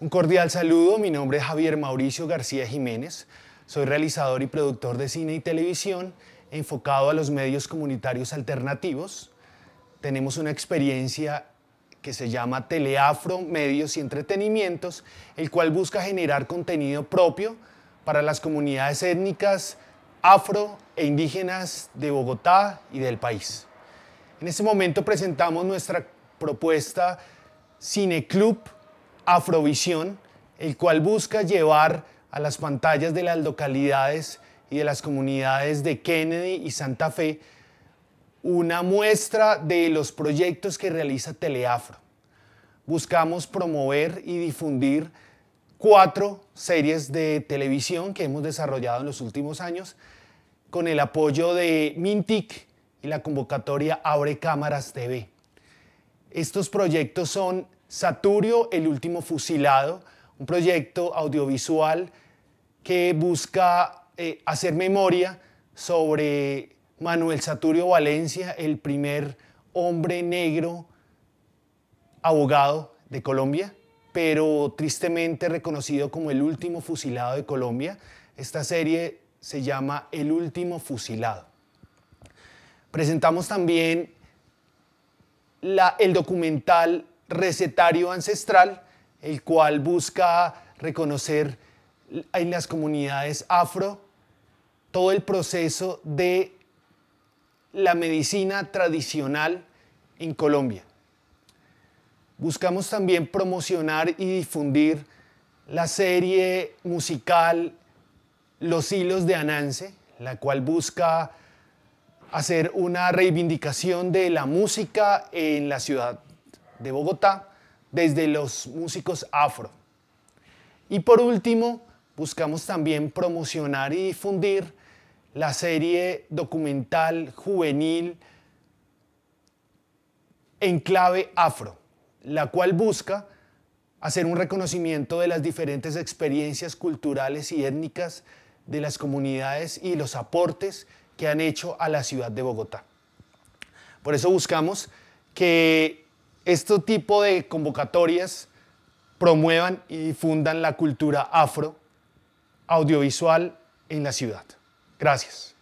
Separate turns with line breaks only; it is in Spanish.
Un cordial saludo, mi nombre es Javier Mauricio García Jiménez, soy realizador y productor de cine y televisión enfocado a los medios comunitarios alternativos. Tenemos una experiencia que se llama Teleafro Medios y Entretenimientos, el cual busca generar contenido propio para las comunidades étnicas afro e indígenas de Bogotá y del país. En este momento presentamos nuestra propuesta Cineclub Afrovisión, el cual busca llevar a las pantallas de las localidades y de las comunidades de Kennedy y Santa Fe una muestra de los proyectos que realiza Teleafro. Buscamos promover y difundir cuatro series de televisión que hemos desarrollado en los últimos años con el apoyo de Mintic y la convocatoria Abre Cámaras TV. Estos proyectos son Saturio, el último fusilado, un proyecto audiovisual que busca eh, hacer memoria sobre Manuel Saturio Valencia, el primer hombre negro abogado de Colombia, pero tristemente reconocido como el último fusilado de Colombia. Esta serie se llama El último fusilado. Presentamos también el documental recetario ancestral, el cual busca reconocer en las comunidades afro todo el proceso de la medicina tradicional en Colombia. Buscamos también promocionar y difundir la serie musical Los Hilos de Anance, la cual busca hacer una reivindicación de la música en la ciudad de Bogotá desde los músicos afro. Y por último, buscamos también promocionar y difundir la serie documental juvenil Enclave Afro, la cual busca hacer un reconocimiento de las diferentes experiencias culturales y étnicas de las comunidades y los aportes que han hecho a la ciudad de Bogotá. Por eso buscamos que este tipo de convocatorias promuevan y difundan la cultura afro audiovisual en la ciudad. Gracias.